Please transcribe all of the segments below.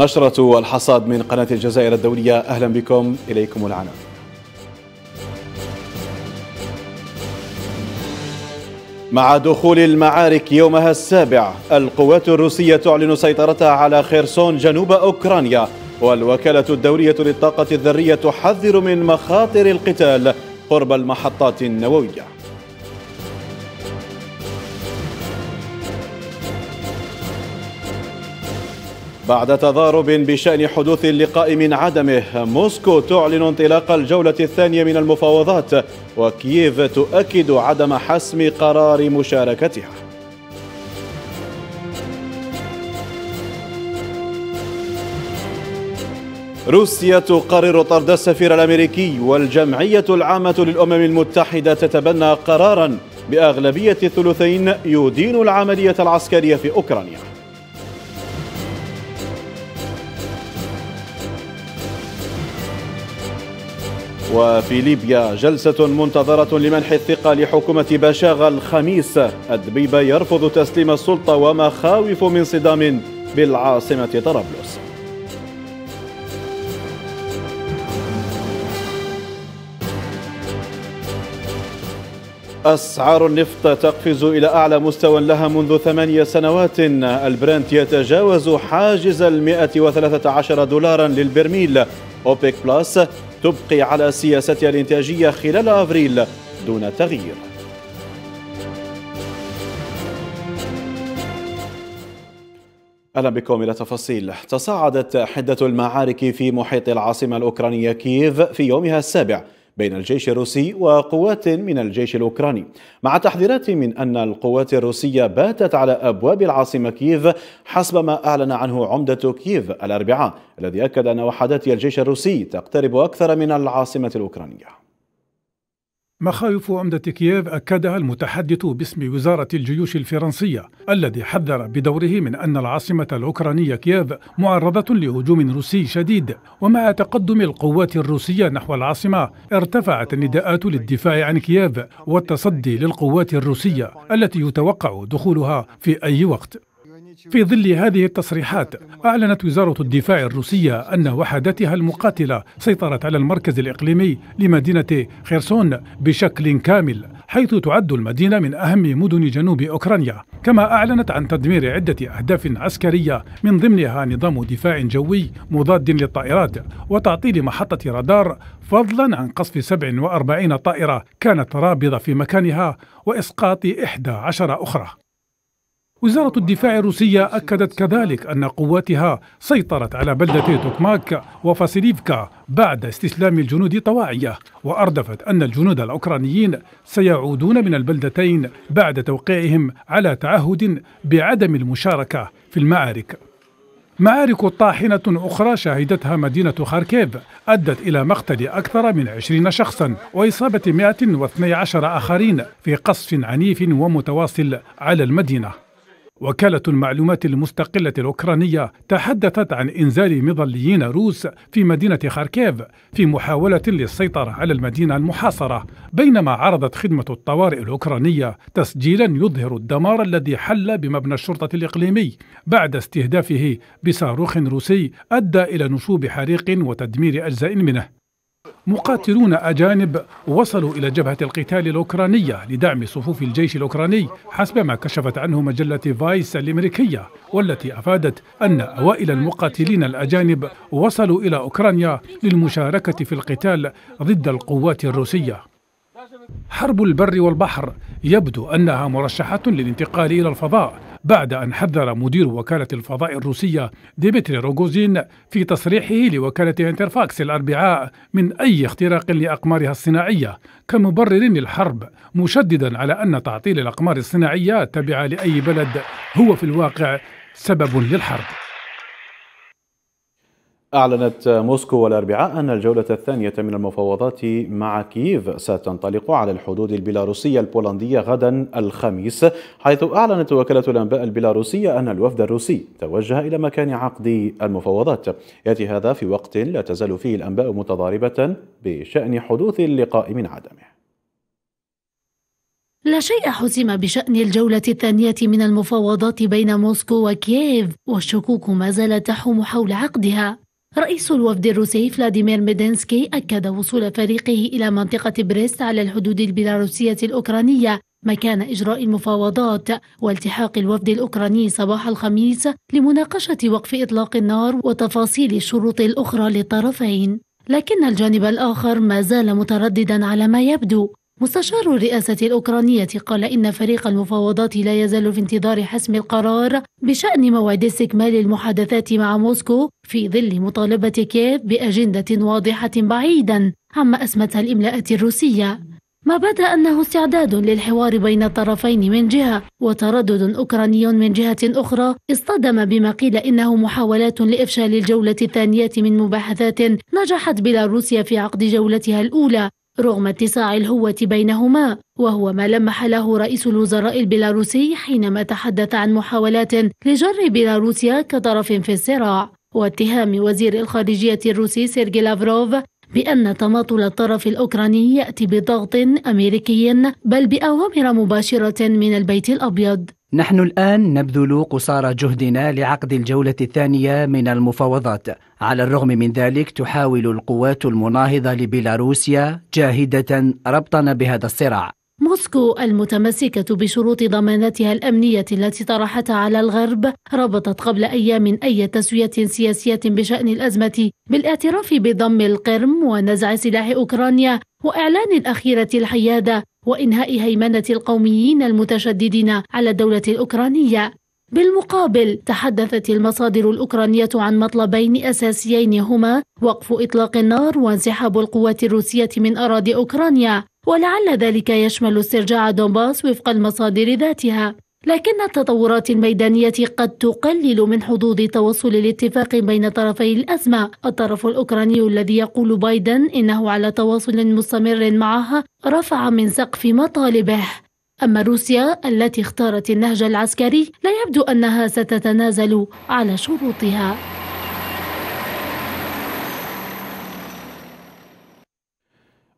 نشرة الحصاد من قناة الجزائر الدولية أهلا بكم إليكم العنف مع دخول المعارك يومها السابع القوات الروسية تعلن سيطرتها على خيرسون جنوب أوكرانيا والوكالة الدولية للطاقة الذرية تحذر من مخاطر القتال قرب المحطات النووية بعد تضارب بشأن حدوث اللقاء من عدمه موسكو تعلن انطلاق الجولة الثانية من المفاوضات وكييف تؤكد عدم حسم قرار مشاركتها روسيا تقرر طرد السفير الأمريكي والجمعية العامة للأمم المتحدة تتبنى قرارا بأغلبية الثلثين يدين العملية العسكرية في أوكرانيا وفي ليبيا جلسة منتظرة لمنح الثقة لحكومة باشاغا الخميس الدبيبة يرفض تسليم السلطة ومخاوف من صدام بالعاصمة طرابلس أسعار النفط تقفز إلى أعلى مستوى لها منذ ثمانية سنوات البرنت يتجاوز حاجز المائة وثلاثة عشر دولارا للبرميل أوبيك بلاس تبقي على سياستها الانتاجية خلال أبريل دون تغيير أهلا بكم إلى تفاصيل تصاعدت حدة المعارك في محيط العاصمة الأوكرانية كييف في يومها السابع بين الجيش الروسي وقوات من الجيش الأوكراني مع تحذيرات من أن القوات الروسية باتت على أبواب العاصمة كييف حسب ما أعلن عنه عمدة كييف الأربعاء الذي أكد أن وحدات الجيش الروسي تقترب أكثر من العاصمة الأوكرانية مخاوف عمدة كييف أكدها المتحدث باسم وزارة الجيوش الفرنسية الذي حذر بدوره من أن العاصمة الأوكرانية كييف معرضة لهجوم روسي شديد ومع تقدم القوات الروسية نحو العاصمة ارتفعت النداءات للدفاع عن كييف والتصدي للقوات الروسية التي يتوقع دخولها في أي وقت في ظل هذه التصريحات أعلنت وزارة الدفاع الروسية أن وحداتها المقاتلة سيطرت على المركز الإقليمي لمدينة خيرسون بشكل كامل حيث تعد المدينة من أهم مدن جنوب أوكرانيا كما أعلنت عن تدمير عدة أهداف عسكرية من ضمنها نظام دفاع جوي مضاد للطائرات وتعطيل محطة رادار فضلا عن قصف 47 طائرة كانت رابضة في مكانها وإسقاط 11 أخرى وزارة الدفاع الروسية أكدت كذلك أن قواتها سيطرت على بلدتي توكماك وفاسيليفكا بعد استسلام الجنود طواعية وأردفت أن الجنود الأوكرانيين سيعودون من البلدتين بعد توقيعهم على تعهد بعدم المشاركة في المعارك معارك طاحنة أخرى شهدتها مدينة خاركيف أدت إلى مقتل أكثر من 20 شخصا وإصابة 112 آخرين في قصف عنيف ومتواصل على المدينة وكالة المعلومات المستقلة الأوكرانية تحدثت عن إنزال مظليين روس في مدينة خاركيف في محاولة للسيطرة على المدينة المحاصرة بينما عرضت خدمة الطوارئ الأوكرانية تسجيلا يظهر الدمار الذي حل بمبنى الشرطة الإقليمي بعد استهدافه بصاروخ روسي أدى إلى نشوب حريق وتدمير أجزاء منه مقاتلون أجانب وصلوا إلى جبهة القتال الأوكرانية لدعم صفوف الجيش الأوكراني حسب ما كشفت عنه مجلة فايس الأمريكية والتي أفادت أن أوائل المقاتلين الأجانب وصلوا إلى أوكرانيا للمشاركة في القتال ضد القوات الروسية حرب البر والبحر يبدو أنها مرشحة للانتقال إلى الفضاء بعد أن حذر مدير وكالة الفضاء الروسية ديمتري روغوزين في تصريحه لوكالة انترفاكس الأربعاء من أي اختراق لأقمارها الصناعية كمبرر للحرب مشددا على أن تعطيل الأقمار الصناعية تبع لأي بلد هو في الواقع سبب للحرب أعلنت موسكو الأربعاء أن الجولة الثانية من المفاوضات مع كييف ستنطلق على الحدود البيلاروسية البولندية غدا الخميس حيث أعلنت وكالة الأنباء البيلاروسية أن الوفد الروسي توجه إلى مكان عقد المفاوضات يأتي هذا في وقت لا تزال فيه الأنباء متضاربة بشأن حدوث اللقاء من عدمه لا شيء حسم بشأن الجولة الثانية من المفاوضات بين موسكو وكييف والشكوك ما زالت تحوم حول عقدها رئيس الوفد الروسي فلاديمير ميدنسكي أكد وصول فريقه إلى منطقة بريست على الحدود البيلاروسية الأوكرانية مكان إجراء المفاوضات والتحاق الوفد الأوكراني صباح الخميس لمناقشة وقف إطلاق النار وتفاصيل الشروط الأخرى للطرفين لكن الجانب الآخر ما زال مترددا على ما يبدو مستشار الرئاسة الأوكرانية قال إن فريق المفاوضات لا يزال في انتظار حسم القرار بشأن موعد استكمال المحادثات مع موسكو في ظل مطالبة كييف بأجندة واضحة بعيدا عما أسمتها الإملاءات الروسية ما بدا أنه استعداد للحوار بين الطرفين من جهة وتردد أوكراني من جهة أخرى اصطدم بما قيل إنه محاولات لإفشال الجولة الثانية من مباحثات نجحت بيلاروسيا في عقد جولتها الأولى رغم اتساع الهوة بينهما وهو ما لمح له رئيس الوزراء البيلاروسي حينما تحدث عن محاولات لجر بيلاروسيا كطرف في الصراع واتهام وزير الخارجية الروسي سيرجي لافروف بأن تماطل الطرف الأوكراني يأتي بضغط أمريكي بل بأوامر مباشرة من البيت الأبيض نحن الآن نبذل قصارى جهدنا لعقد الجولة الثانية من المفاوضات على الرغم من ذلك تحاول القوات المناهضة لبيلاروسيا جاهدة ربطنا بهذا الصراع موسكو المتمسكة بشروط ضماناتها الأمنية التي طرحتها على الغرب ربطت قبل أيام أي تسوية سياسية بشأن الأزمة بالاعتراف بضم القرم ونزع سلاح أوكرانيا وإعلان الأخيرة الحيادة وإنهاء هيمنة القوميين المتشددين على الدولة الأوكرانية بالمقابل تحدثت المصادر الأوكرانية عن مطلبين أساسيين هما وقف إطلاق النار وانسحاب القوات الروسية من أراضي أوكرانيا ولعل ذلك يشمل استرجاع دونباس وفق المصادر ذاتها لكن التطورات الميدانية قد تقلل من حظوظ توصل الاتفاق بين طرفي الأزمة الطرف الأوكراني الذي يقول بايدن إنه على تواصل مستمر معها رفع من سقف مطالبه أما روسيا التي اختارت النهج العسكري لا يبدو أنها ستتنازل على شروطها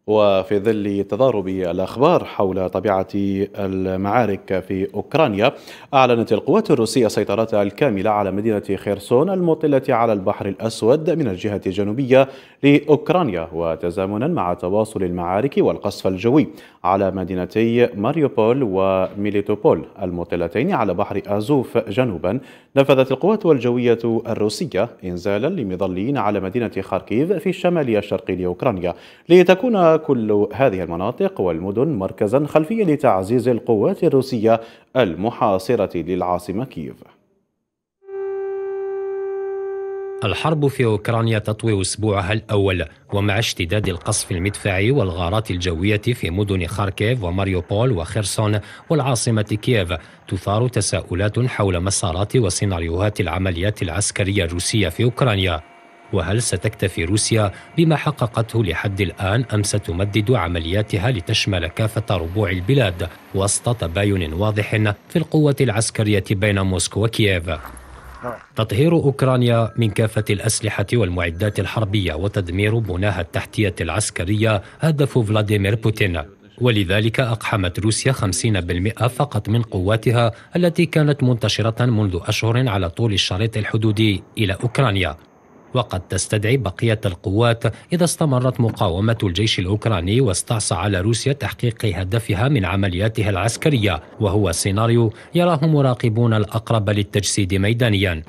وفي ظل تضارب الأخبار حول طبيعة المعارك في أوكرانيا أعلنت القوات الروسية سيطرتها الكاملة على مدينة خيرسون المطلة على البحر الأسود من الجهة الجنوبية لأوكرانيا وتزامنا مع تواصل المعارك والقصف الجوي على مدينتي ماريوبول وميليتوبول المطلتين على بحر أزوف جنوبا نفذت القوات الجوية الروسية إنزالا لمظليين على مدينة خاركيف في الشمال الشرقي لأوكرانيا لتكون كل هذه المناطق والمدن مركزا خلفيا لتعزيز القوات الروسية المحاصرة للعاصمة كييف الحرب في أوكرانيا تطوي أسبوعها الأول ومع اشتداد القصف المدفعي والغارات الجوية في مدن خاركيف وماريوبول وخيرسون والعاصمة كييف تثار تساؤلات حول مسارات وسيناريوهات العمليات العسكرية الروسية في أوكرانيا وهل ستكتفي روسيا بما حققته لحد الآن أم ستمدد عملياتها لتشمل كافة ربوع البلاد وسط تباين واضح في القوة العسكرية بين موسكو وكييف تطهير أوكرانيا من كافة الأسلحة والمعدات الحربية وتدمير بناها التحتية العسكرية هدف فلاديمير بوتين ولذلك أقحمت روسيا 50% فقط من قواتها التي كانت منتشرة منذ أشهر على طول الشريط الحدودي إلى أوكرانيا وقد تستدعي بقية القوات إذا استمرت مقاومة الجيش الأوكراني واستعصى على روسيا تحقيق هدفها من عملياتها العسكرية وهو سيناريو يراه مراقبون الأقرب للتجسيد ميدانيا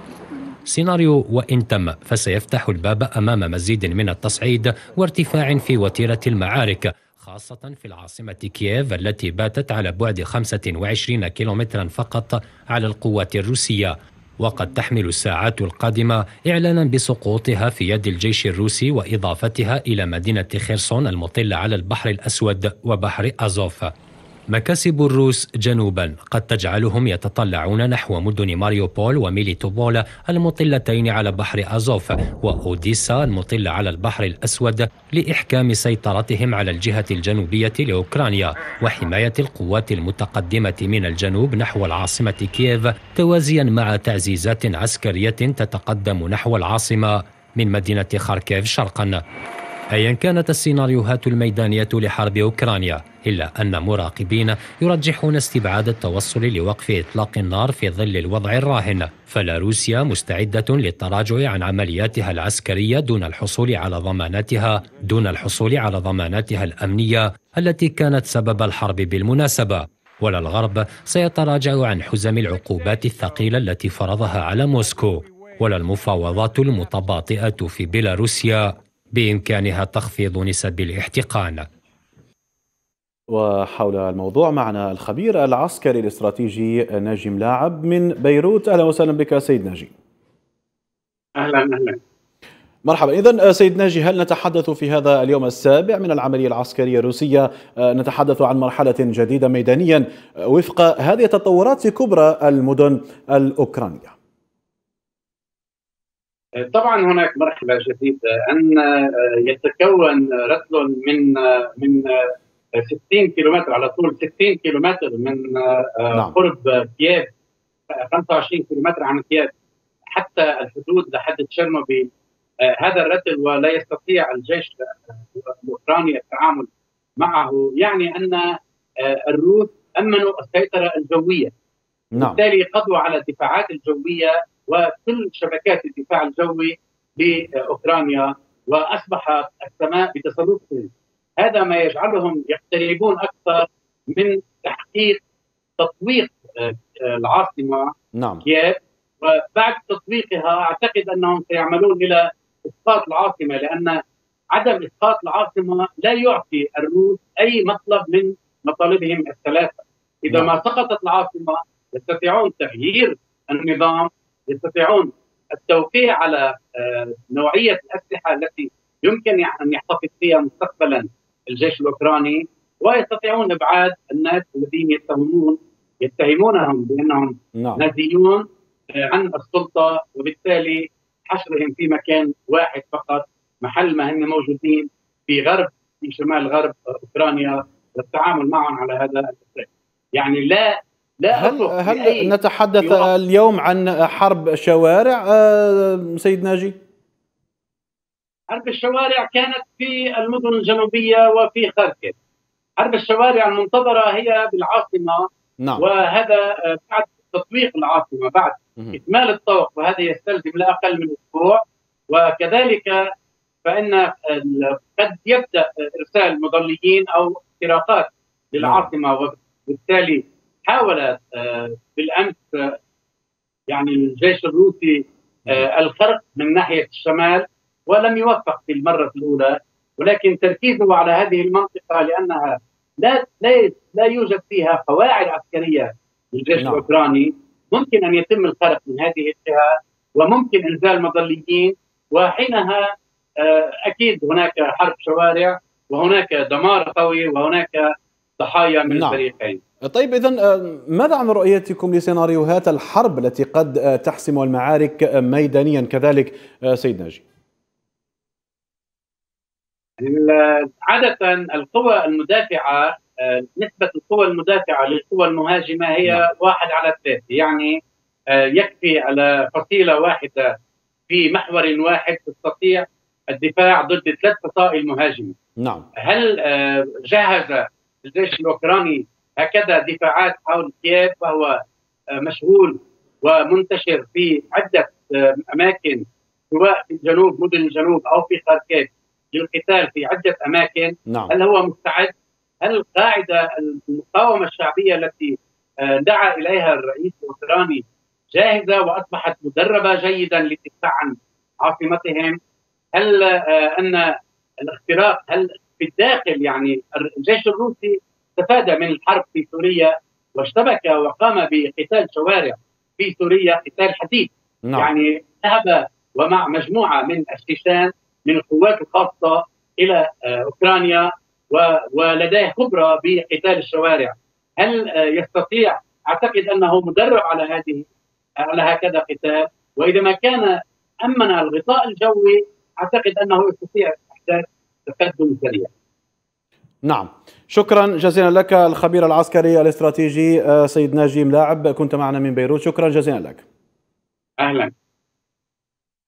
سيناريو وإن تم فسيفتح الباب أمام مزيد من التصعيد وارتفاع في وتيرة المعارك خاصة في العاصمة كييف التي باتت على بعد 25 كيلومترا فقط على القوات الروسية وقد تحمل الساعات القادمة إعلانا بسقوطها في يد الجيش الروسي وإضافتها إلى مدينة خيرسون المطلة على البحر الأسود وبحر أزوف مكاسب الروس جنوبا قد تجعلهم يتطلعون نحو مدن ماريوبول وميليتوبول المطلتين على بحر أزوف وأوديسا المطلة على البحر الأسود لإحكام سيطرتهم على الجهة الجنوبية لأوكرانيا وحماية القوات المتقدمة من الجنوب نحو العاصمة كييف توازيا مع تعزيزات عسكرية تتقدم نحو العاصمة من مدينة خاركيف شرقا أيا كانت السيناريوهات الميدانية لحرب أوكرانيا إلا أن مراقبين يرجحون استبعاد التوصل لوقف إطلاق النار في ظل الوضع الراهن فلا روسيا مستعدة للتراجع عن عملياتها العسكرية دون الحصول على ضماناتها دون الحصول على ضماناتها الأمنية التي كانت سبب الحرب بالمناسبة ولا الغرب سيتراجع عن حزم العقوبات الثقيلة التي فرضها على موسكو ولا المفاوضات المتباطئة في بيلاروسيا بإمكانها تخفيض نسب الاحتقان وحول الموضوع معنا الخبير العسكري الاستراتيجي ناجم لاعب من بيروت أهلا وسهلا بك سيد ناجي أهلا أهلا مرحبا اذا آه، سيد ناجي هل نتحدث في هذا اليوم السابع من العمليه العسكريه الروسيه آه، نتحدث عن مرحله جديده ميدانيا آه، وفق هذه التطورات في كبرى المدن الاوكرانيه طبعا هناك مرحلة جديدة أن آه، يتكون رتل من آه، من 60 آه، كيلومتر على طول 60 كيلومتر من نعم. قرب كييف 25 كيلومتر عن كييف حتى الحدود لحد تشيرنوبيل هذا الرتل ولا يستطيع الجيش الاوكراني التعامل معه يعني ان الروس امنوا السيطره الجويه نعم. بالتالي قضوا على الدفاعات الجويه وكل شبكات الدفاع الجوي باوكرانيا واصبحت السماء بتسلطهم هذا ما يجعلهم يقتربون اكثر من تحقيق تطويق آه، العاصمه نعم كييف وبعد تطويقها اعتقد انهم سيعملون الى اسقاط العاصمه لان عدم اسقاط العاصمه لا يعطي الروس اي مطلب من مطالبهم الثلاثه اذا نعم. ما سقطت العاصمه يستطيعون تغيير النظام يستطيعون التوقيع على آه، نوعيه الاسلحه التي يمكن ان يحتفظ فيها مستقبلا الجيش الاوكراني ويستطيعون ابعاد الناس الذين يتهمون يتهمونهم بانهم نعم. نازيون آه، عن السلطه وبالتالي حشرهم في مكان واحد فقط محل ما هم موجودين في غرب في شمال غرب اوكرانيا والتعامل معهم على هذا الاساس. يعني لا لا هل, هل نتحدث يوم. اليوم عن حرب شوارع آه، سيد ناجي؟ حرب الشوارع كانت في المدن الجنوبية وفي خاركيف حرب الشوارع المنتظرة هي بالعاصمة نعم. وهذا آه، بعد تطويق العاصمة بعد مه. إكمال الطوق وهذا يستلزم لا أقل من أسبوع وكذلك فإن آه، قد يبدأ إرسال مظليين أو اختراقات نعم. للعاصمة وبالتالي حاول آه، بالامس آه، يعني الجيش الروسي آه، الخرق من ناحيه الشمال ولم يوفق في المره الاولى ولكن تركيزه على هذه المنطقه لانها لا لا لا يوجد فيها قواعد عسكريه للجيش نعم. الاوكراني ممكن ان يتم الخرق من هذه الجهه وممكن انزال مظليين وحينها اكيد هناك حرب شوارع وهناك دمار قوي وهناك ضحايا من نعم. الفريقين طيب إذا آه، ماذا عن رؤيتكم لسيناريوهات الحرب التي قد آه، تحسم المعارك آه، ميدانيا كذلك سيد ناجي؟ عادة القوى المدافعة نسبة القوى المدافعة للقوى المهاجمة هي نعم. واحد على ثلاثة يعني يكفي على فصيلة واحدة في محور واحد تستطيع الدفاع ضد ثلاث فصائل مهاجمة نعم هل جهز الجيش الأوكراني هكذا دفاعات حول كييف وهو آه، مشغول ومنتشر في عدة آه، أماكن سواء في الجنوب مدن الجنوب أو في خاركيف للقتال في عدة أماكن نعم. هل هو مستعد؟ هل القاعدة المقاومة الشعبية التي آه، دعا إليها الرئيس الأوكراني جاهزة وأصبحت مدربة جيدا للدفاع عن عاصمتهم هل أن الاختراق هل في الداخل يعني الجيش الروسي استفاد من الحرب في سوريا واشتبك وقام بقتال شوارع في سوريا قتال حديث نعم. يعني ذهب ومع مجموعه من الشيشان من القوات الخاصه الى آه، اوكرانيا ولديه خبره بقتال الشوارع هل آه، يستطيع اعتقد انه مدرب على هذه على هكذا قتال واذا ما كان امن الغطاء الجوي اعتقد انه يستطيع احداث تقدم سريع نعم شكرا جزيلا لك الخبير العسكري الاستراتيجي آه، سيد ناجي ملاعب كنت معنا من بيروت شكرا جزيلا لك اهلا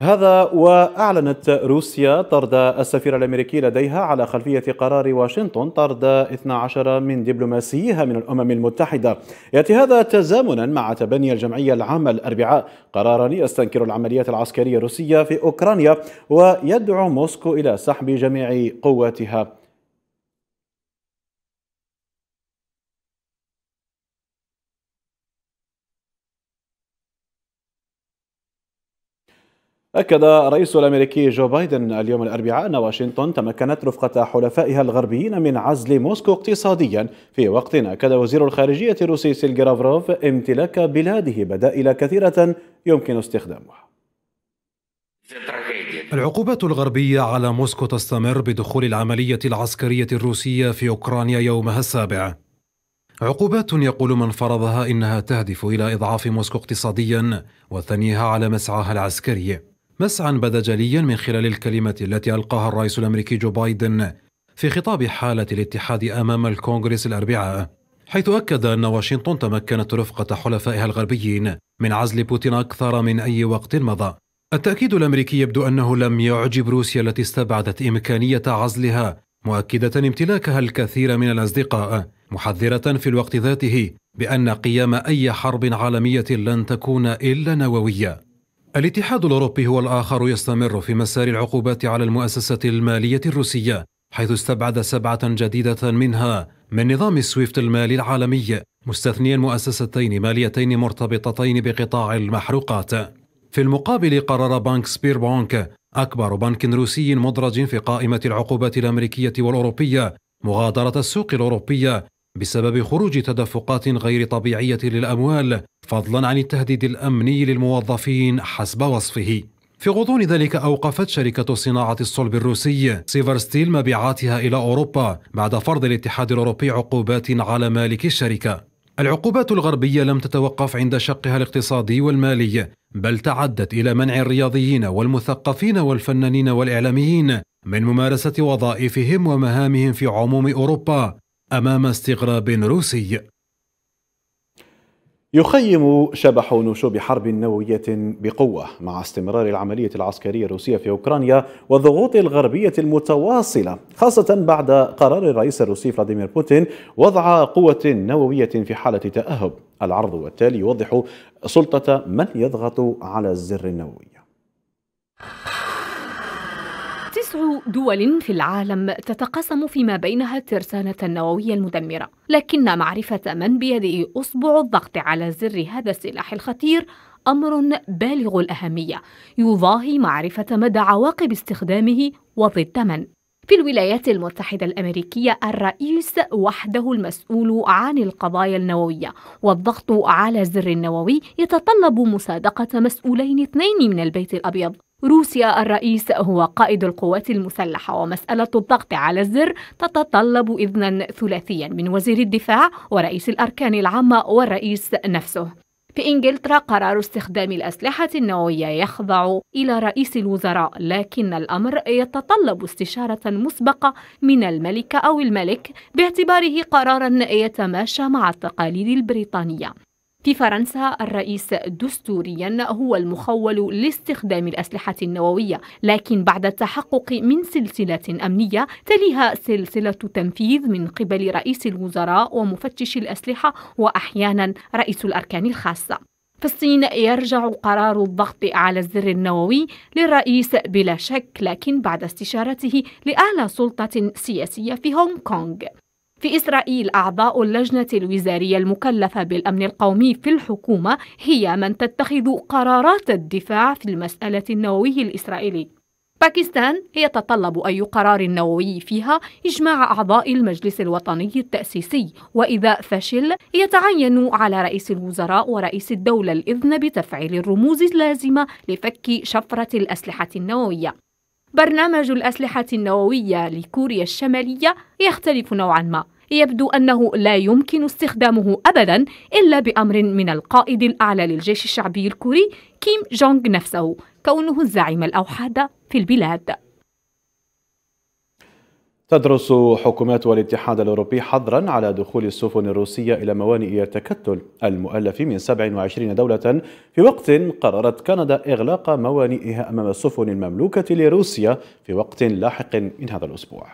هذا وأعلنت روسيا طرد السفير الأمريكي لديها على خلفية قرار واشنطن طرد 12 من دبلوماسيها من الأمم المتحدة يأتي هذا تزامنا مع تبني الجمعية العامة الأربعاء قرارا يستنكر العمليات العسكرية الروسية في أوكرانيا ويدعو موسكو إلى سحب جميع قواتها أكد الرئيس الأمريكي جو بايدن اليوم الأربعاء أن واشنطن تمكنت رفقة حلفائها الغربيين من عزل موسكو اقتصاديا في وقت أكد وزير الخارجية الروسي سيلغرافروف امتلاك بلاده بدائل كثيرة يمكن استخدامها العقوبات الغربية على موسكو تستمر بدخول العملية العسكرية الروسية في أوكرانيا يومها السابع عقوبات يقول من فرضها إنها تهدف إلى إضعاف موسكو اقتصاديا وثنيها على مسعاها العسكري مسعى جليا من خلال الكلمة التي ألقاها الرئيس الأمريكي جو بايدن في خطاب حالة الاتحاد أمام الكونغرس الأربعاء حيث أكد أن واشنطن تمكنت رفقة حلفائها الغربيين من عزل بوتين أكثر من أي وقت مضى التأكيد الأمريكي يبدو أنه لم يعجب روسيا التي استبعدت إمكانية عزلها مؤكدة امتلاكها الكثير من الأصدقاء محذرة في الوقت ذاته بأن قيام أي حرب عالمية لن تكون إلا نووية الاتحاد الأوروبي هو الآخر يستمر في مسار العقوبات على المؤسسة المالية الروسية حيث استبعد سبعة جديدة منها من نظام سويفت المالي العالمي مستثنيا مؤسستين ماليتين مرتبطتين بقطاع المحروقات في المقابل قرر بنك سبير بونك أكبر بنك روسي مدرج في قائمة العقوبات الأمريكية والأوروبية مغادرة السوق الأوروبية بسبب خروج تدفقات غير طبيعية للأموال فضلا عن التهديد الأمني للموظفين حسب وصفه في غضون ذلك أوقفت شركة صناعة الصلب الروسي سيفر ستيل مبيعاتها إلى أوروبا بعد فرض الاتحاد الأوروبي عقوبات على مالك الشركة العقوبات الغربية لم تتوقف عند شقها الاقتصادي والمالي بل تعدت إلى منع الرياضيين والمثقفين والفنانين والإعلاميين من ممارسة وظائفهم ومهامهم في عموم أوروبا أمام استغراب روسي يخيم شبح نشوب حرب نووية بقوة مع استمرار العملية العسكرية الروسية في أوكرانيا والضغوط الغربية المتواصلة خاصة بعد قرار الرئيس الروسي فلاديمير بوتين وضع قوة نووية في حالة تأهب العرض والتالي يوضح سلطة من يضغط على الزر النووي تسع دول في العالم تتقاسم فيما بينها الترسانة النووية المدمرة لكن معرفة من بيده أصبع الضغط على زر هذا السلاح الخطير أمر بالغ الأهمية يضاهي معرفة مدى عواقب استخدامه وضد من في الولايات المتحدة الأمريكية الرئيس وحده المسؤول عن القضايا النووية والضغط على زر النووي يتطلب مصادقة مسؤولين اثنين من البيت الأبيض روسيا الرئيس هو قائد القوات المسلحة ومسألة الضغط على الزر تتطلب إذنا ثلاثيا من وزير الدفاع ورئيس الأركان العامة والرئيس نفسه في إنجلترا قرار استخدام الأسلحة النووية يخضع إلى رئيس الوزراء لكن الأمر يتطلب استشارة مسبقة من الملكة أو الملك باعتباره قرارا يتماشى مع التقاليد البريطانية في فرنسا الرئيس دستوريا هو المخول لاستخدام الأسلحة النووية لكن بعد التحقق من سلسلة أمنية تليها سلسلة تنفيذ من قبل رئيس الوزراء ومفتش الأسلحة وأحيانا رئيس الأركان الخاصة في الصين يرجع قرار الضغط على الزر النووي للرئيس بلا شك لكن بعد استشارته لأعلى سلطة سياسية في هونغ كونغ في إسرائيل أعضاء اللجنة الوزارية المكلفة بالأمن القومي في الحكومة هي من تتخذ قرارات الدفاع في المسألة النووي الإسرائيلي باكستان يتطلب أي قرار نووي فيها إجماع أعضاء المجلس الوطني التأسيسي وإذا فشل يتعين على رئيس الوزراء ورئيس الدولة الإذن بتفعيل الرموز اللازمة لفك شفرة الأسلحة النووية برنامج الأسلحة النووية لكوريا الشمالية يختلف نوعا ما يبدو أنه لا يمكن استخدامه أبدا إلا بأمر من القائد الأعلى للجيش الشعبي الكوري كيم جونغ نفسه كونه الزعيم الأوحد في البلاد تدرس حكومات الاتحاد الأوروبي حظرا على دخول السفن الروسية إلى موانئ التكتل المؤلف من 27 دولة في وقت قررت كندا إغلاق موانئها أمام السفن المملوكة لروسيا في وقت لاحق من هذا الأسبوع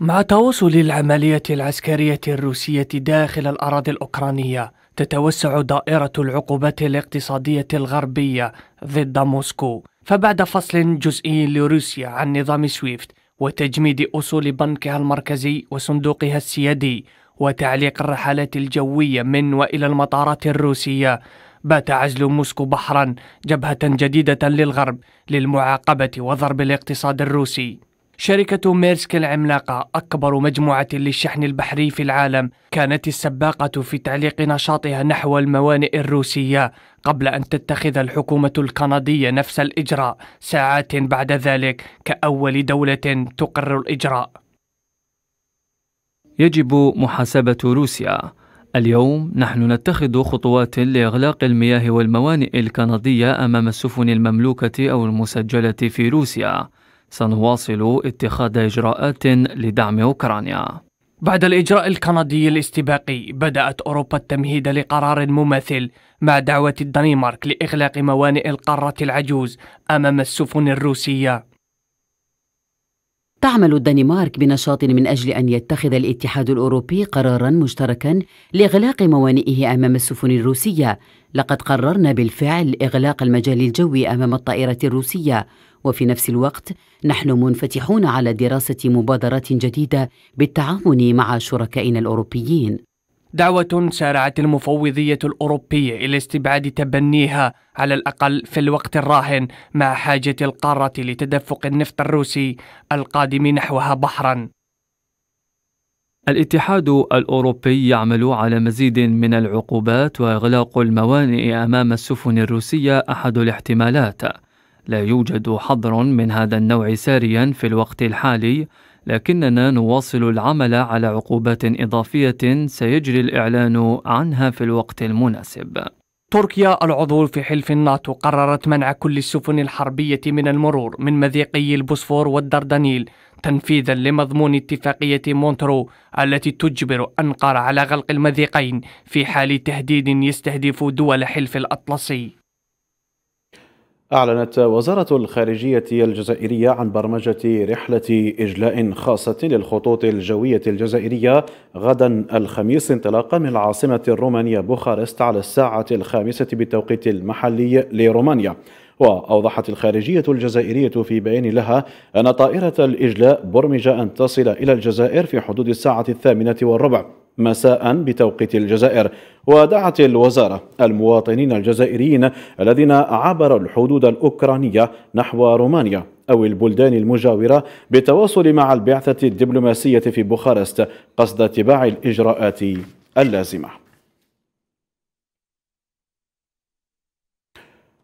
مع تواصل العملية العسكرية الروسية داخل الأراضي الأوكرانية تتوسع دائرة العقوبات الاقتصادية الغربية ضد موسكو فبعد فصل جزئي لروسيا عن نظام سويفت وتجميد أصول بنكها المركزي وصندوقها السيادي وتعليق الرحلات الجوية من وإلى المطارات الروسية بات عزل موسكو بحرا جبهة جديدة للغرب للمعاقبة وضرب الاقتصاد الروسي شركة ميرسك العملاقة أكبر مجموعة للشحن البحري في العالم كانت السباقة في تعليق نشاطها نحو الموانئ الروسية قبل أن تتخذ الحكومة الكندية نفس الإجراء ساعات بعد ذلك كأول دولة تقر الإجراء يجب محاسبة روسيا اليوم نحن نتخذ خطوات لإغلاق المياه والموانئ الكندية أمام السفن المملوكة أو المسجلة في روسيا سنواصل اتخاذ إجراءات لدعم أوكرانيا بعد الإجراء الكندي الاستباقي بدأت أوروبا التمهيد لقرار مماثل مع دعوة الدنمارك لإغلاق موانئ القارة العجوز أمام السفن الروسية تعمل الدنمارك بنشاط من أجل أن يتخذ الاتحاد الأوروبي قرارا مشتركا لإغلاق موانئه أمام السفن الروسية لقد قررنا بالفعل إغلاق المجال الجوي أمام الطائرة الروسية وفي نفس الوقت نحن منفتحون على دراسة مبادرات جديدة بالتعاون مع شركائنا الأوروبيين. دعوة سارعت المفوضية الأوروبية إلى استبعاد تبنيها على الأقل في الوقت الراهن مع حاجة القارة لتدفق النفط الروسي القادم نحوها بحرًا. الاتحاد الاوروبي يعمل على مزيد من العقوبات واغلاق الموانئ امام السفن الروسيه احد الاحتمالات لا يوجد حظر من هذا النوع ساريا في الوقت الحالي لكننا نواصل العمل على عقوبات إضافية سيجري الإعلان عنها في الوقت المناسب تركيا العضو في حلف الناتو قررت منع كل السفن الحربية من المرور من مذيقي البوسفور والدردنيل تنفيذا لمضمون اتفاقية مونترو التي تجبر أنقرة على غلق المذيقين في حال تهديد يستهدف دول حلف الأطلسي أعلنت وزارة الخارجية الجزائرية عن برمجة رحلة إجلاء خاصة للخطوط الجوية الجزائرية غدا الخميس انطلاقا من العاصمة الرومانية بوخارست على الساعة الخامسة بالتوقيت المحلي لرومانيا وأوضحت الخارجية الجزائرية في بيان لها أن طائرة الإجلاء برمج أن تصل إلى الجزائر في حدود الساعة الثامنة والربع مساء بتوقيت الجزائر ودعت الوزارة المواطنين الجزائريين الذين عبروا الحدود الأوكرانية نحو رومانيا أو البلدان المجاورة بالتواصل مع البعثة الدبلوماسية في بوخارست قصد اتباع الإجراءات اللازمة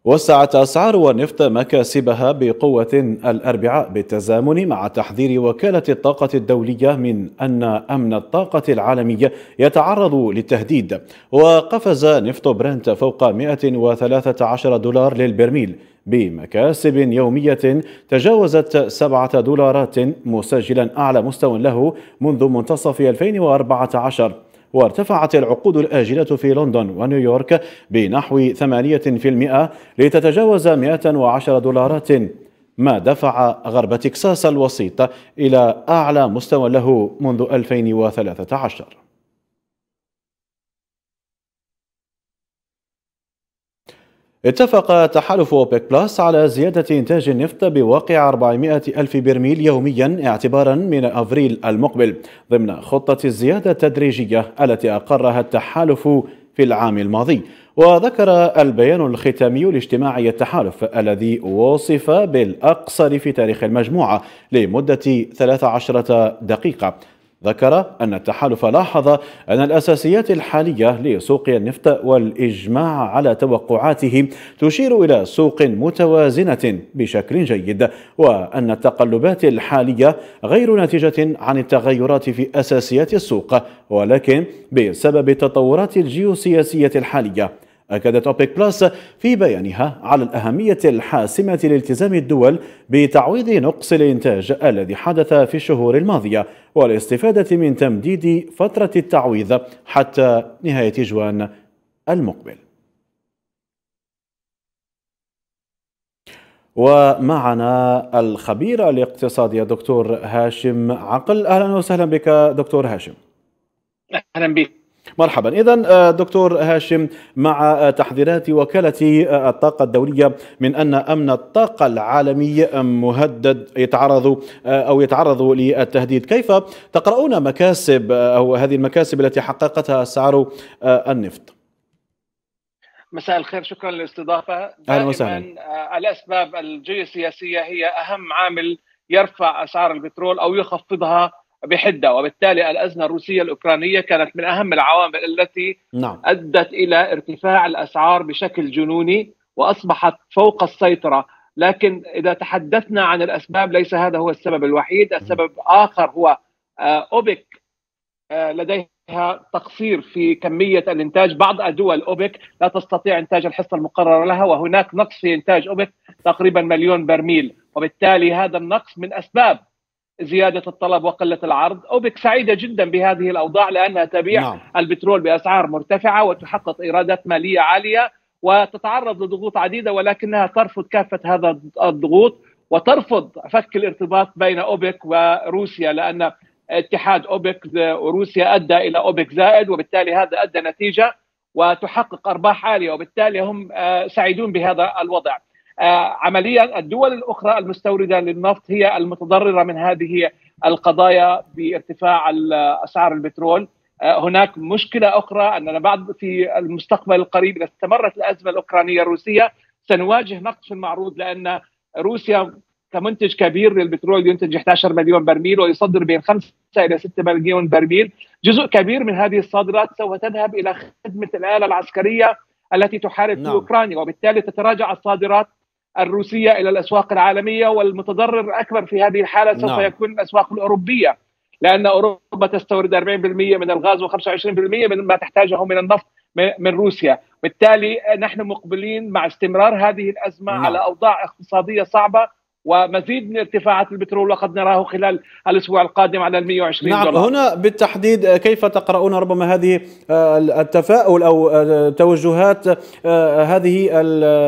وسعت أسعار النفط مكاسبها بقوة الأربعاء بالتزامن مع تحذير وكالة الطاقة الدولية من أن أمن الطاقة العالمي يتعرض للتهديد وقفز نفط برنت فوق 113 دولار للبرميل بمكاسب يومية تجاوزت سبعة دولارات مسجلا أعلى مستوى له منذ منتصف 2014 وارتفعت العقود الآجلة في لندن ونيويورك بنحو 8% لتتجاوز 110 دولارات ما دفع غرب تكساس الوسيط إلى أعلى مستوى له منذ 2013 اتفق تحالف أوبك بلس على زيادة إنتاج النفط بواقع 400 ألف برميل يوميا اعتبارا من أفريل المقبل ضمن خطة الزيادة التدريجية التي أقرها التحالف في العام الماضي وذكر البيان الختامي لاجتماعي التحالف الذي وصف بالأقصر في تاريخ المجموعة لمدة 13 دقيقة ذكر أن التحالف لاحظ أن الأساسيات الحالية لسوق النفط والإجماع على توقعاته تشير إلى سوق متوازنة بشكل جيد وأن التقلبات الحالية غير ناتجة عن التغيرات في أساسيات السوق ولكن بسبب التطورات الجيوسياسية الحالية أكدت أوبيك بلس في بيانها على الأهمية الحاسمة لالتزام الدول بتعويض نقص الإنتاج الذي حدث في الشهور الماضية والاستفادة من تمديد فترة التعويض حتى نهاية جوان المقبل ومعنا الخبير الاقتصادي الدكتور هاشم عقل اهلا وسهلا بك دكتور هاشم اهلا بك مرحبا إذا آه، دكتور هاشم مع آه، تحذيرات وكالة آه، الطاقة الدولية من أن أمن الطاقة العالمي مهدد يتعرض أو يتعرض للتهديد كيف تقرؤون مكاسب أو هذه المكاسب التي حققتها أسعار النفط مساء الخير شكرا للاستضافه اهلا وسهلا الاسباب الجيوسياسيه هي اهم عامل يرفع اسعار البترول او يخفضها بحده وبالتالي الازمه الروسيه الاوكرانيه كانت من اهم العوامل التي نعم. ادت الى ارتفاع الاسعار بشكل جنوني واصبحت فوق السيطره لكن اذا تحدثنا عن الاسباب ليس هذا هو السبب الوحيد نعم. السبب اخر هو آه، اوبك آه، لديها تقصير في كميه الانتاج بعض الدول اوبك لا تستطيع انتاج الحصه المقرره لها وهناك نقص في انتاج اوبك تقريبا مليون برميل وبالتالي هذا النقص من اسباب زياده الطلب وقله العرض، اوبك سعيده جدا بهذه الاوضاع لانها تبيع نعم. البترول باسعار مرتفعه وتحقق ايرادات ماليه عاليه وتتعرض لضغوط عديده ولكنها ترفض كافه هذا الضغوط وترفض فك الارتباط بين اوبك وروسيا لان اتحاد اوبك وروسيا ادى الى اوبك زائد وبالتالي هذا ادى نتيجه وتحقق ارباح عاليه وبالتالي هم آه، سعيدون بهذا الوضع. آه، عمليا الدول الاخرى المستورده للنفط هي المتضرره من هذه القضايا بارتفاع اسعار البترول آه، هناك مشكله اخرى اننا بعد في المستقبل القريب اذا استمرت الازمه الاوكرانيه الروسيه سنواجه نقص في المعروض لان روسيا كمنتج كبير للبترول ينتج 11 مليون برميل ويصدر بين 5 الى 6 مليون برميل، جزء كبير من هذه الصادرات سوف تذهب الى خدمه الاله العسكريه التي تحارب نعم. في اوكرانيا وبالتالي تتراجع الصادرات الروسيه الى الاسواق العالميه والمتضرر اكبر في هذه الحاله سوف نعم. يكون الاسواق الاوروبيه لان اوروبا تستورد 40% من الغاز و25% من ما تحتاجه من النفط من روسيا بالتالي نحن مقبلين مع استمرار هذه الازمه نعم. على اوضاع اقتصاديه صعبه ومزيد من ارتفاعات البترول وقد نراه خلال الاسبوع القادم على ال 120 نعم دولار هنا بالتحديد آه، كيف تقرؤون ربما هذه آه، التفاؤل او آه، توجهات هذه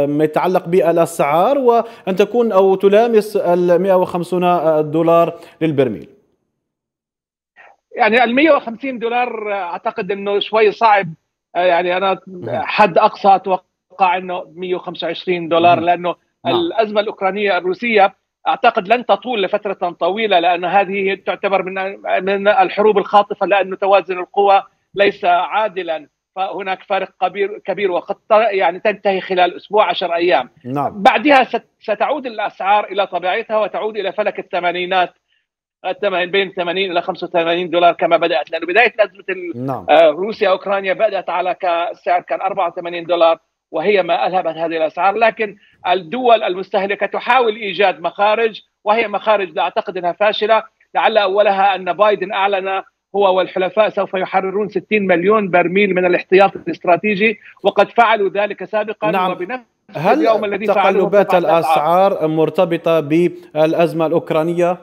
ما يتعلق بالاسعار وان تكون او تلامس ال 150 دولار للبرميل يعني ال 150 دولار اعتقد انه شوي صعب يعني انا حد اقصى اتوقع انه 125 دولار لانه نعم. الازمه الاوكرانيه الروسيه اعتقد لن تطول لفتره طويله لان هذه تعتبر من من الحروب الخاطفه لانه توازن القوى ليس عادلا فهناك فارق كبير كبير وقد يعني تنتهي خلال اسبوع 10 ايام نعم. بعدها ستعود الاسعار الى طبيعتها وتعود الى فلك الثمانينات بين 80 الى 85 دولار كما بدات لانه بدايه ازمه نعم. آه، روسيا اوكرانيا بدات على سعر كان 84 دولار وهي ما اذهبت هذه الأسعار لكن الدول المستهلكة تحاول إيجاد مخارج وهي مخارج لا أعتقد أنها فاشلة لعل أولها أن بايدن أعلن هو والحلفاء سوف يحررون 60 مليون برميل من الاحتياط الاستراتيجي وقد فعلوا ذلك سابقا نعم. وبنفس هل اليوم الذي تقلبات الأسعار مرتبطة بالأزمة الأوكرانية؟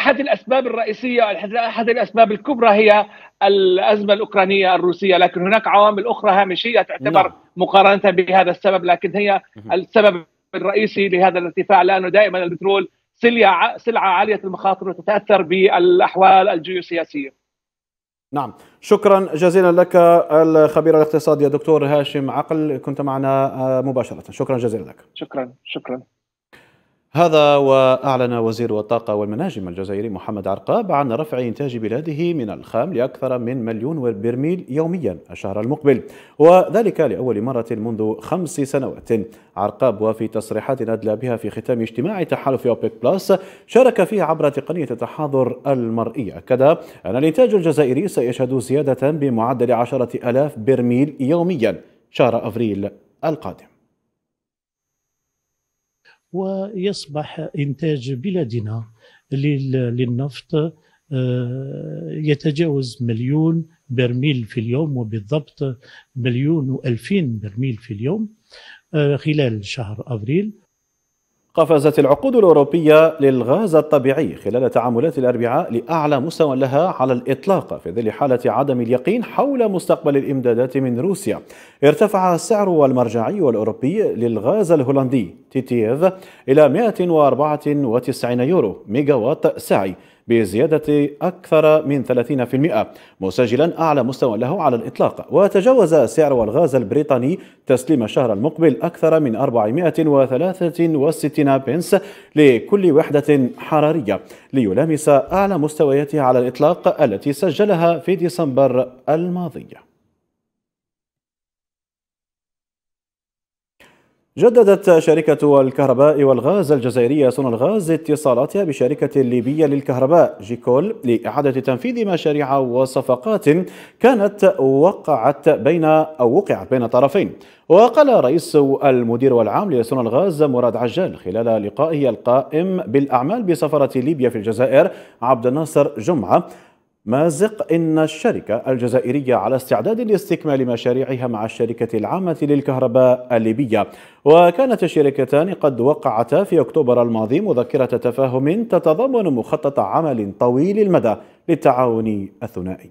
احد الاسباب الرئيسيه احد الاسباب الكبرى هي الازمه الاوكرانيه الروسيه لكن هناك عوامل اخرى هامشيه تعتبر نعم. مقارنه بهذا السبب لكن هي السبب الرئيسي لهذا الارتفاع لانه دائما البترول سلعه سلعه عاليه المخاطر وتتاثر بالاحوال الجيوسياسيه. نعم شكرا جزيلا لك الخبير الاقتصادي الدكتور هاشم عقل كنت معنا آه، مباشره شكرا جزيلا لك شكرا شكرا هذا وأعلن وزير الطاقة والمناجم الجزائري محمد عرقاب عن رفع إنتاج بلاده من الخام لأكثر من مليون برميل يوميا الشهر المقبل وذلك لأول مرة منذ خمس سنوات عرقاب وفي تصريحات أدلى بها في ختام اجتماع تحالف أوبيك بلس شارك فيه عبر تقنية التحاضر المرئي أكد أن الإنتاج الجزائري سيشهد زيادة بمعدل عشرة ألاف برميل يوميا شهر أفريل القادم ويصبح إنتاج بلادنا للنفط آه، يتجاوز مليون برميل في اليوم وبالضبط مليون وألفين برميل في اليوم آه، خلال شهر أبريل قفزت العقود الأوروبية للغاز الطبيعي خلال تعاملات الأربعاء لأعلى مستوى لها على الإطلاق في ظل حالة عدم اليقين حول مستقبل الإمدادات من روسيا ارتفع السعر المرجعي والأوروبي للغاز الهولندي تي تي إلى 194 يورو ميجاوات سعي بزيادة أكثر من 30% مسجلا أعلى مستوى له على الإطلاق وتجاوز سعر الغاز البريطاني تسليم الشهر المقبل أكثر من 463 بنس لكل وحدة حرارية ليلامس أعلى مستوياته على الإطلاق التي سجلها في ديسمبر الماضي جددت شركة الكهرباء والغاز الجزائرية الغاز اتصالاتها بشركة الليبية للكهرباء جيكول لإعادة تنفيذ مشاريع وصفقات كانت وقعت بين أو وقعت بين طرفين وقال رئيس المدير العام الغاز مراد عجال خلال لقائه القائم بالأعمال بسفرة ليبيا في الجزائر عبد الناصر جمعة مازق إن الشركة الجزائرية على استعداد لاستكمال مشاريعها مع الشركة العامة للكهرباء الليبية وكانت الشركتان قد وقعتا في أكتوبر الماضي مذكرة تفاهم تتضمن مخطط عمل طويل المدى للتعاون الثنائي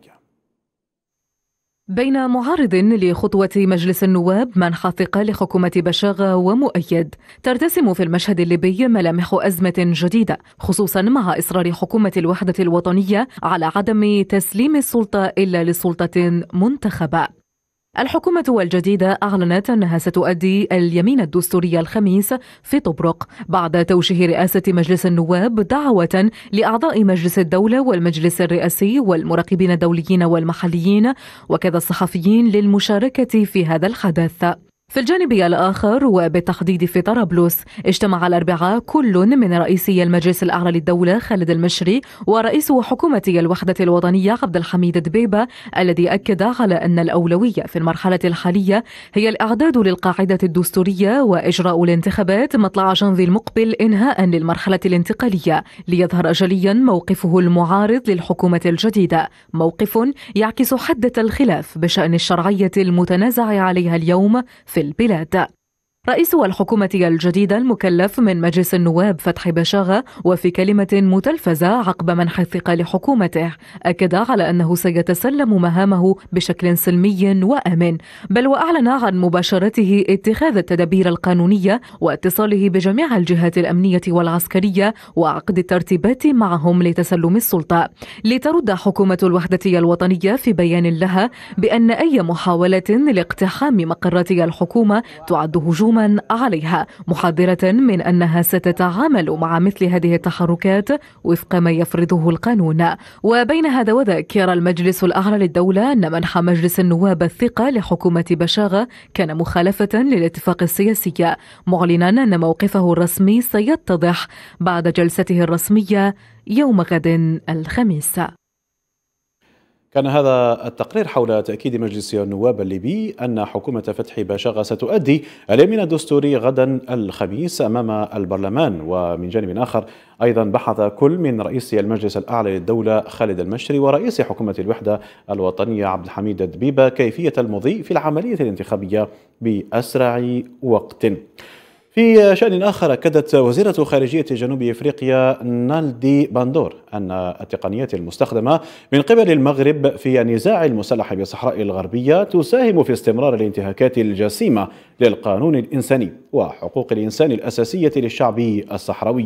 بين معارض لخطوة مجلس النواب منح الثقة لحكومة بشاغة ومؤيد ترتسم في المشهد الليبي ملامح أزمة جديدة خصوصا مع إصرار حكومة الوحدة الوطنية على عدم تسليم السلطة إلا لسلطة منتخبة الحكومة الجديدة أعلنت أنها ستؤدي اليمين الدستوري الخميس في طبرق بعد توجيه رئاسة مجلس النواب دعوة لأعضاء مجلس الدولة والمجلس الرئاسي والمراقبين الدوليين والمحليين وكذا الصحفيين للمشاركة في هذا الحدث في الجانب الآخر وبالتحديد في طرابلس اجتمع الأربعاء كل من رئيسي المجلس الأعلى للدولة خالد المشري ورئيس حكومة الوحدة الوطنية عبد الحميد دبيبة الذي أكد على أن الأولوية في المرحلة الحالية هي الإعداد للقاعدة الدستورية وإجراء الانتخابات مطلع جنفي المقبل إنهاء للمرحلة الانتقالية ليظهر جليا موقفه المعارض للحكومة الجديدة موقف يعكس حدة الخلاف بشأن الشرعية المتنازع عليها اليوم في في البلاد رئيس الحكومة الجديدة المكلف من مجلس النواب فتحي بشاغة وفي كلمة متلفزة عقب منح الثقة لحكومته أكد على أنه سيتسلم مهامه بشكل سلمي وآمن بل وأعلن عن مباشرته اتخاذ التدابير القانونية واتصاله بجميع الجهات الأمنية والعسكرية وعقد الترتيبات معهم لتسلم السلطة لترد حكومة الوحدة الوطنية في بيان لها بأن أي محاولة لاقتحام مقرات الحكومة تعد هجوما يوما عليها محذرة من أنها ستتعامل مع مثل هذه التحركات وفق ما يفرضه القانون وبين هذا وذاك يرى المجلس الأعلى للدولة أن منح مجلس النواب الثقة لحكومة بشاغة كان مخالفة للاتفاق السياسي معلنا أن موقفه الرسمي سيتضح بعد جلسته الرسمية يوم غد الخميس كان هذا التقرير حول تأكيد مجلس النواب الليبي أن حكومة فتحي باشاغا ستؤدي اليمين الدستوري غدا الخميس أمام البرلمان ومن جانب آخر أيضا بحث كل من رئيس المجلس الأعلى للدولة خالد المشري ورئيس حكومة الوحدة الوطنية عبد الحميد الدبيبة كيفية المضي في العملية الانتخابية بأسرع وقت في شأن آخر أكدت وزيرة خارجية جنوب إفريقيا نالدي باندور أن التقنيات المستخدمة من قبل المغرب في النزاع المسلح بالصحراء الغربية تساهم في استمرار الانتهاكات الجسيمة للقانون الإنساني وحقوق الإنسان الأساسية للشعب الصحراوي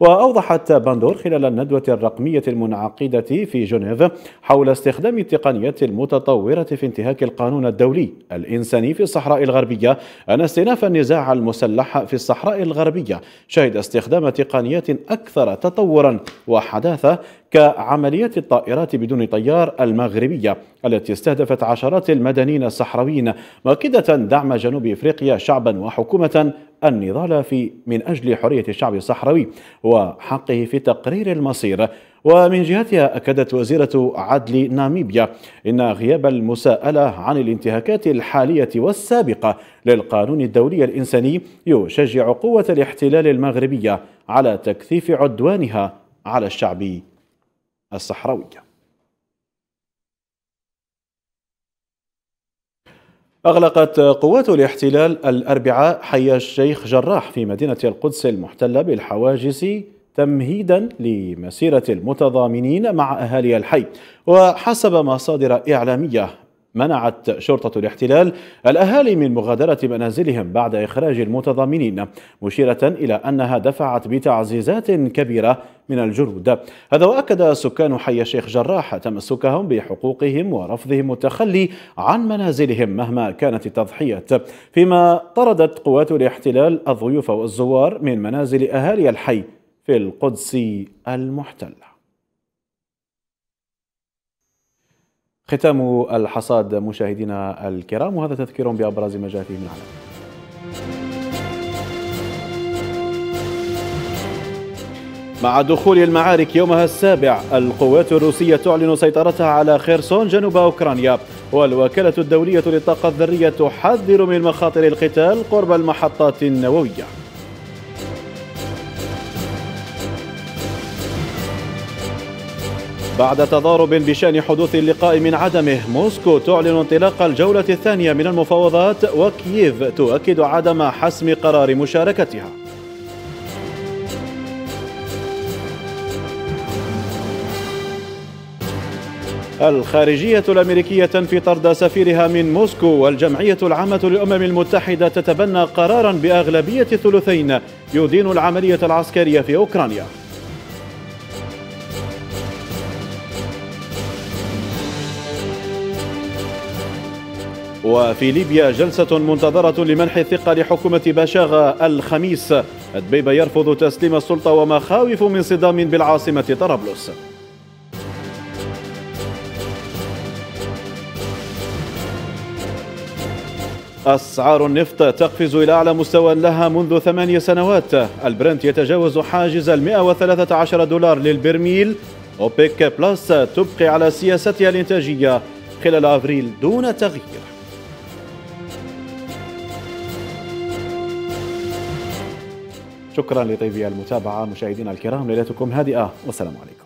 وأوضحت باندور خلال الندوة الرقمية المنعقدة في جنيف حول استخدام التقنيات المتطورة في انتهاك القانون الدولي الإنساني في الصحراء الغربية أن استئناف النزاع المسلح في في الصحراء الغربية شهد استخدام تقنيات أكثر تطورا وحداثة كعمليات الطائرات بدون طيار المغربية التي استهدفت عشرات المدنيين الصحراويين مؤكدة دعم جنوب إفريقيا شعبا وحكومة النضال في من أجل حرية الشعب الصحراوي وحقه في تقرير المصير ومن جهتها أكدت وزيرة عدل ناميبيا إن غياب المساءلة عن الانتهاكات الحالية والسابقة للقانون الدولي الإنساني يشجع قوة الاحتلال المغربية على تكثيف عدوانها على الشعب الصحراوي أغلقت قوات الاحتلال الأربعاء حي الشيخ جراح في مدينة القدس المحتلة بالحواجز تمهيدا لمسيرة المتضامنين مع أهالي الحي وحسب مصادر إعلامية منعت شرطة الاحتلال الأهالي من مغادرة منازلهم بعد إخراج المتضامنين مشيرة إلى أنها دفعت بتعزيزات كبيرة من الجنود هذا وأكد سكان حي الشيخ جراح تمسكهم بحقوقهم ورفضهم التخلي عن منازلهم مهما كانت التضحية فيما طردت قوات الاحتلال الضيوف والزوار من منازل أهالي الحي في القدس المحتله ختام الحصاد مشاهدينا الكرام وهذا تذكير بأبرز ما جاء فيه من العالم مع دخول المعارك يومها السابع القوات الروسية تعلن سيطرتها على خيرسون جنوب أوكرانيا والوكالة الدولية للطاقة الذرية تحذر من مخاطر القتال قرب المحطات النووية بعد تضارب بشان حدوث اللقاء من عدمه موسكو تعلن انطلاق الجولة الثانية من المفاوضات وكييف تؤكد عدم حسم قرار مشاركتها الخارجية الأمريكية في طرد سفيرها من موسكو والجمعية العامة للأمم المتحدة تتبنى قرارا بأغلبية الثلثين يدين العملية العسكرية في أوكرانيا وفي ليبيا جلسة منتظرة لمنح الثقة لحكومة باشاغا الخميس الدبيبة يرفض تسليم السلطة ومخاوف من صدام بالعاصمة طرابلس أسعار النفط تقفز إلى أعلى مستوى لها منذ ثمانية سنوات البرنت يتجاوز حاجز ال 113 دولار للبرميل أوبيك بلس تبقي على سياستها الإنتاجية خلال أفريل دون تغيير شكرا لطيبي المتابعة مشاهدينا الكرام ليلتكم هادئة والسلام عليكم